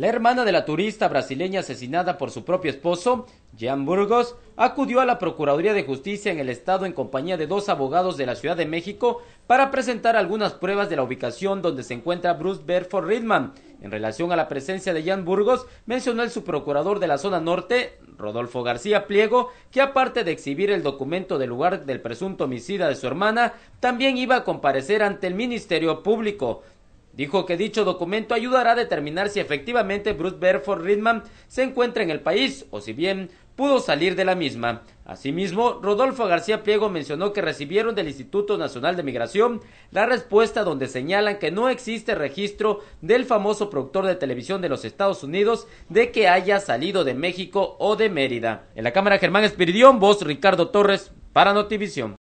La hermana de la turista brasileña asesinada por su propio esposo, Jean Burgos, acudió a la Procuraduría de Justicia en el Estado en compañía de dos abogados de la Ciudad de México para presentar algunas pruebas de la ubicación donde se encuentra Bruce Berford Ridman. En relación a la presencia de Jean Burgos, mencionó el subprocurador de la zona norte, Rodolfo García Pliego, que aparte de exhibir el documento del lugar del presunto homicida de su hermana, también iba a comparecer ante el Ministerio Público. Dijo que dicho documento ayudará a determinar si efectivamente Bruce Berford Ridman se encuentra en el país o si bien pudo salir de la misma. Asimismo, Rodolfo García Pliego mencionó que recibieron del Instituto Nacional de Migración la respuesta donde señalan que no existe registro del famoso productor de televisión de los Estados Unidos de que haya salido de México o de Mérida. En la cámara Germán Espiridión, voz Ricardo Torres para Notivisión.